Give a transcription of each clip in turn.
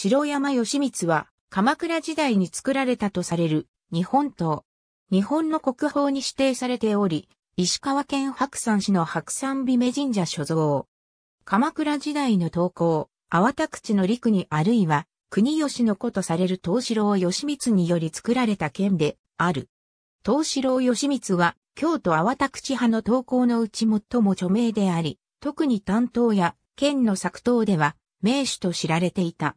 城山義光は、鎌倉時代に作られたとされる日本刀。日本の国宝に指定されており、石川県白山市の白山美女神社所蔵。鎌倉時代の投稿、粟田口の陸にあるいは、国吉の子とされる東四郎義光により作られた剣である。東四郎義光は、京都粟田口派の投稿のうち最も著名であり、特に担当や県の作刀では、名手と知られていた。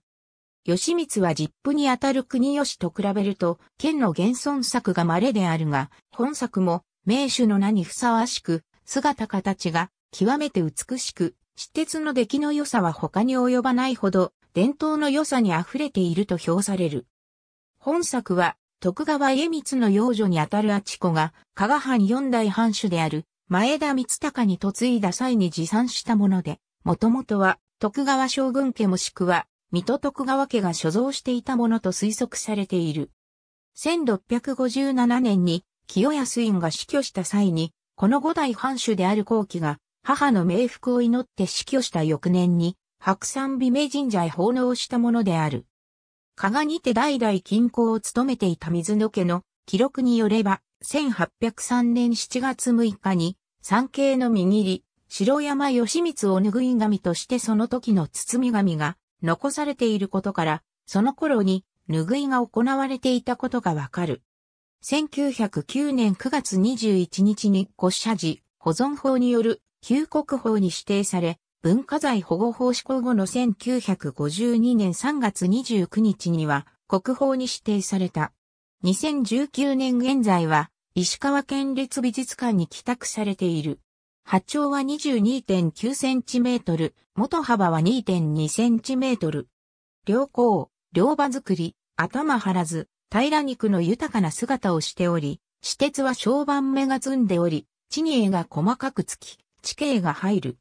義満は実父にあたる国吉と比べると、県の現存作が稀であるが、本作も名手の名にふさわしく、姿形が極めて美しく、私鉄の出来の良さは他に及ばないほど、伝統の良さに溢れていると評される。本作は、徳川家光の養女にあたるあちこが、加賀藩四代藩主である、前田光隆に嫁いだ際に持参したもので、もともとは、徳川将軍家もしくは、水戸徳川家が所蔵していたものと推測されている。1657年に清安院が死去した際に、この五代藩主である後期が、母の冥福を祈って死去した翌年に、白山美名神社へ奉納したものである。加賀にて代々均衡を務めていた水野家の記録によれば、1803年7月6日に、三景の右り、城山義光を拭い神としてその時の包み神が、残されていることから、その頃に拭いが行われていたことがわかる。1909年9月21日に骨社寺保存法による旧国法に指定され、文化財保護法施行後の1952年3月29日には国宝に指定された。2019年現在は石川県立美術館に帰宅されている。波長は 22.9cm、元幅は 2.2cm。良好、両馬作り、頭張らず、平ら肉の豊かな姿をしており、私鉄は小判目が積んでおり、地に絵が細かくつき、地形が入る。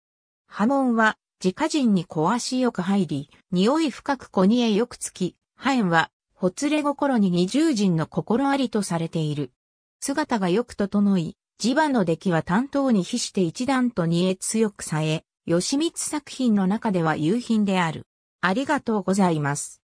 波紋は、自家人に小足よく入り、匂い深く小に絵よくつき、ハエンは、ほつれ心に二重人の心ありとされている。姿がよく整い、磁場の出来は担当に比して一段と二へ強くさえ、吉光作品の中では有品である。ありがとうございます。